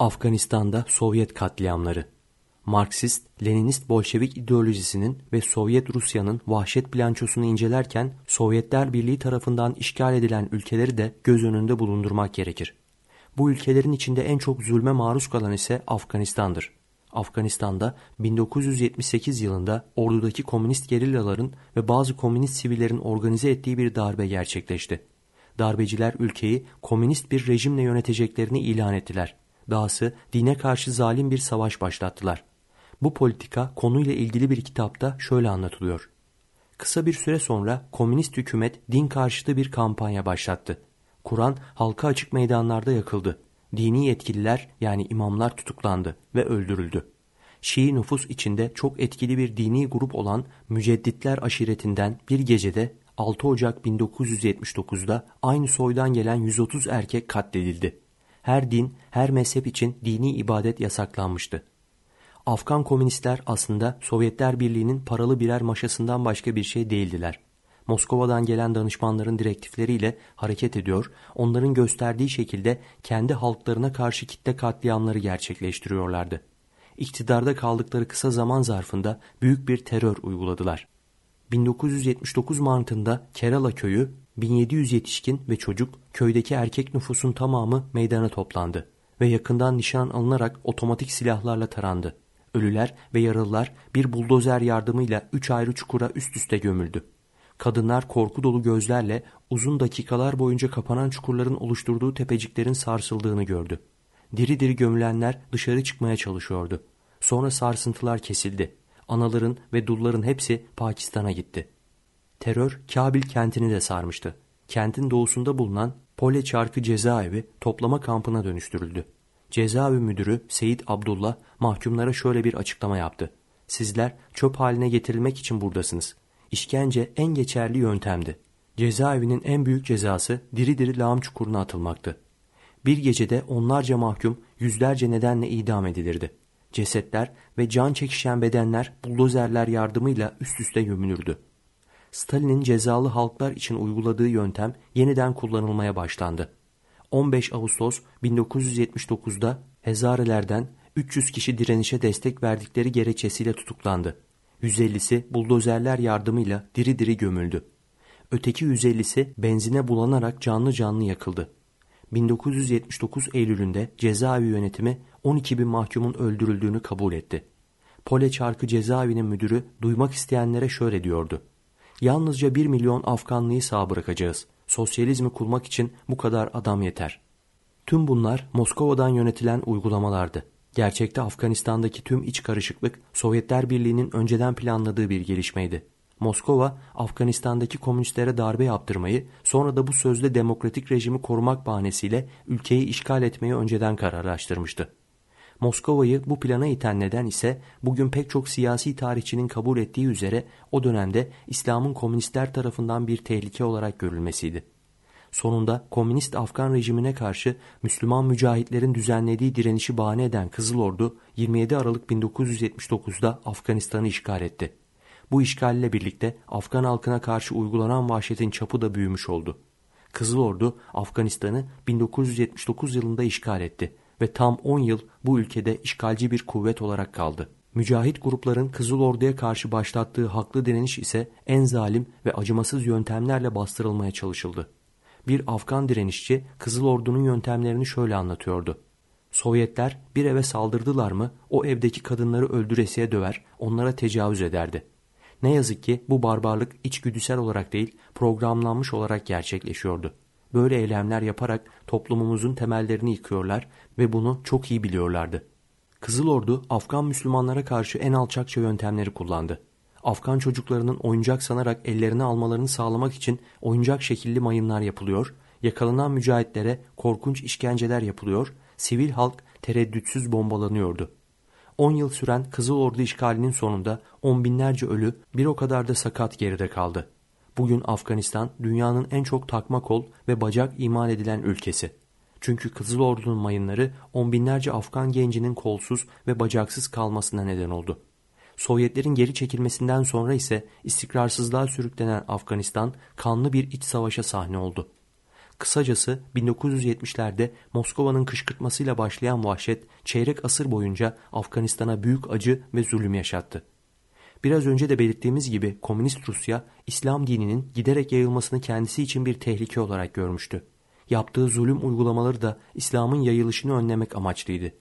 Afganistan'da Sovyet katliamları Marksist, Leninist Bolşevik ideolojisinin ve Sovyet Rusya'nın vahşet plançosunu incelerken Sovyetler Birliği tarafından işgal edilen ülkeleri de göz önünde bulundurmak gerekir. Bu ülkelerin içinde en çok zulme maruz kalan ise Afganistan'dır. Afganistan'da 1978 yılında ordudaki komünist gerillaların ve bazı komünist sivillerin organize ettiği bir darbe gerçekleşti. Darbeciler ülkeyi komünist bir rejimle yöneteceklerini ilan ettiler dahası dine karşı zalim bir savaş başlattılar. Bu politika konuyla ilgili bir kitapta şöyle anlatılıyor. Kısa bir süre sonra komünist hükümet din karşıtı bir kampanya başlattı. Kur'an halka açık meydanlarda yakıldı. Dini yetkililer yani imamlar tutuklandı ve öldürüldü. Şii nüfus içinde çok etkili bir dini grup olan Mücedditler aşiretinden bir gecede 6 Ocak 1979'da aynı soydan gelen 130 erkek katledildi her din, her mezhep için dini ibadet yasaklanmıştı. Afgan komünistler aslında Sovyetler Birliği'nin paralı birer maşasından başka bir şey değildiler. Moskova'dan gelen danışmanların direktifleriyle hareket ediyor, onların gösterdiği şekilde kendi halklarına karşı kitle katliamları gerçekleştiriyorlardı. İktidarda kaldıkları kısa zaman zarfında büyük bir terör uyguladılar. 1979 Mart'ında Kerala köyü 1.700 yetişkin ve çocuk, köydeki erkek nüfusun tamamı meydana toplandı ve yakından nişan alınarak otomatik silahlarla tarandı. Ölüler ve yaralılar bir buldozer yardımıyla üç ayrı çukura üst üste gömüldü. Kadınlar korku dolu gözlerle uzun dakikalar boyunca kapanan çukurların oluşturduğu tepeciklerin sarsıldığını gördü. Diri diri gömülenler dışarı çıkmaya çalışıyordu. Sonra sarsıntılar kesildi. Anaların ve dulların hepsi Pakistan'a gitti.'' Terör Kabil kentini de sarmıştı. Kentin doğusunda bulunan Pole Çarkı cezaevi toplama kampına dönüştürüldü. Cezaevi müdürü Seyit Abdullah mahkumlara şöyle bir açıklama yaptı. Sizler çöp haline getirilmek için buradasınız. İşkence en geçerli yöntemdi. Cezaevinin en büyük cezası diri diri lağım çukuruna atılmaktı. Bir gecede onlarca mahkum yüzlerce nedenle idam edilirdi. Cesetler ve can çekişen bedenler buldozerler yardımıyla üst üste gömülürdü. Stalin'in cezalı halklar için uyguladığı yöntem yeniden kullanılmaya başlandı. 15 Ağustos 1979'da Hezarelerden 300 kişi direnişe destek verdikleri gerekçesiyle tutuklandı. 150'si buldozerler yardımıyla diri diri gömüldü. Öteki 150'si benzine bulanarak canlı canlı yakıldı. 1979 Eylül'ünde cezaevi yönetimi 12 bin mahkumun öldürüldüğünü kabul etti. Pole Çarkı cezaevinin müdürü duymak isteyenlere şöyle diyordu. Yalnızca 1 milyon Afganlıyı sağ bırakacağız. Sosyalizmi kurmak için bu kadar adam yeter. Tüm bunlar Moskova'dan yönetilen uygulamalardı. Gerçekte Afganistan'daki tüm iç karışıklık Sovyetler Birliği'nin önceden planladığı bir gelişmeydi. Moskova, Afganistan'daki komünistlere darbe yaptırmayı, sonra da bu sözde demokratik rejimi korumak bahanesiyle ülkeyi işgal etmeyi önceden kararlaştırmıştı. Moskova'yı bu plana iten neden ise bugün pek çok siyasi tarihçinin kabul ettiği üzere o dönemde İslam'ın komünistler tarafından bir tehlike olarak görülmesiydi. Sonunda komünist Afgan rejimine karşı Müslüman mücahitlerin düzenlediği direnişi bahane eden Kızıl Ordu 27 Aralık 1979'da Afganistan'ı işgal etti. Bu işgalle birlikte Afgan halkına karşı uygulanan vahşetin çapı da büyümüş oldu. Kızıl Ordu Afganistan'ı 1979 yılında işgal etti ve tam 10 yıl bu ülkede işgalci bir kuvvet olarak kaldı. Mücahit grupların Kızıl Ordu'ya karşı başlattığı haklı direniş ise en zalim ve acımasız yöntemlerle bastırılmaya çalışıldı. Bir Afgan direnişçi Kızıl Ordu'nun yöntemlerini şöyle anlatıyordu. Sovyetler bir eve saldırdılar mı o evdeki kadınları öldüresiye döver, onlara tecavüz ederdi. Ne yazık ki bu barbarlık içgüdüsel olarak değil programlanmış olarak gerçekleşiyordu böyle eylemler yaparak toplumumuzun temellerini yıkıyorlar ve bunu çok iyi biliyorlardı. Kızıl Ordu Afgan Müslümanlara karşı en alçakça yöntemleri kullandı. Afgan çocuklarının oyuncak sanarak ellerini almalarını sağlamak için oyuncak şekilli mayınlar yapılıyor, yakalanan mücahitlere korkunç işkenceler yapılıyor, sivil halk tereddütsüz bombalanıyordu. 10 yıl süren Kızıl Ordu işgalinin sonunda on binlerce ölü, bir o kadar da sakat geride kaldı. Bugün Afganistan dünyanın en çok takma kol ve bacak imal edilen ülkesi. Çünkü Kızıl Ordu'nun mayınları on binlerce Afgan gencinin kolsuz ve bacaksız kalmasına neden oldu. Sovyetlerin geri çekilmesinden sonra ise istikrarsızlığa sürüklenen Afganistan kanlı bir iç savaşa sahne oldu. Kısacası 1970'lerde Moskova'nın kışkırtmasıyla başlayan vahşet çeyrek asır boyunca Afganistan'a büyük acı ve zulüm yaşattı. Biraz önce de belirttiğimiz gibi Komünist Rusya, İslam dininin giderek yayılmasını kendisi için bir tehlike olarak görmüştü. Yaptığı zulüm uygulamaları da İslam'ın yayılışını önlemek amaçlıydı.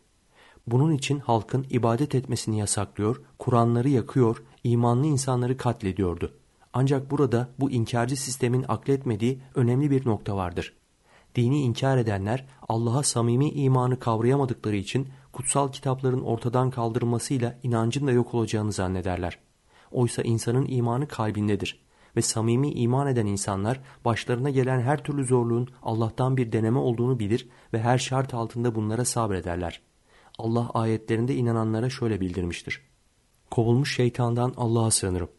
Bunun için halkın ibadet etmesini yasaklıyor, Kur'anları yakıyor, imanlı insanları katlediyordu. Ancak burada bu inkarcı sistemin akletmediği önemli bir nokta vardır. Dini inkar edenler Allah'a samimi imanı kavrayamadıkları için kutsal kitapların ortadan kaldırılmasıyla inancın da yok olacağını zannederler. Oysa insanın imanı kalbindedir. Ve samimi iman eden insanlar başlarına gelen her türlü zorluğun Allah'tan bir deneme olduğunu bilir ve her şart altında bunlara sabrederler. Allah ayetlerinde inananlara şöyle bildirmiştir. Kovulmuş şeytandan Allah'a sığınırım.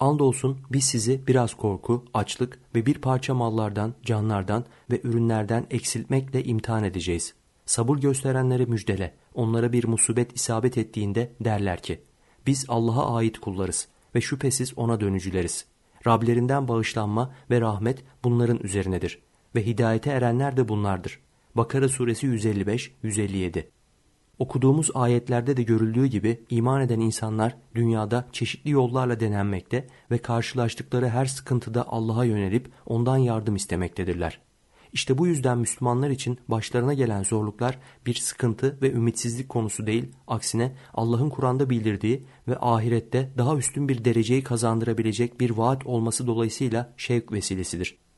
Andolsun biz sizi biraz korku, açlık ve bir parça mallardan, canlardan ve ürünlerden eksiltmekle imtihan edeceğiz. Sabır gösterenlere müjdele, onlara bir musibet isabet ettiğinde derler ki, biz Allah'a ait kullarız ve şüphesiz ona dönücüleriz. Rablerinden bağışlanma ve rahmet bunların üzerinedir ve hidayete erenler de bunlardır. Bakara suresi 155-157 Okuduğumuz ayetlerde de görüldüğü gibi iman eden insanlar dünyada çeşitli yollarla denenmekte ve karşılaştıkları her sıkıntıda Allah'a yönelip ondan yardım istemektedirler. İşte bu yüzden Müslümanlar için başlarına gelen zorluklar bir sıkıntı ve ümitsizlik konusu değil, aksine Allah'ın Kur'an'da bildirdiği ve ahirette daha üstün bir dereceyi kazandırabilecek bir vaat olması dolayısıyla şevk vesilesidir.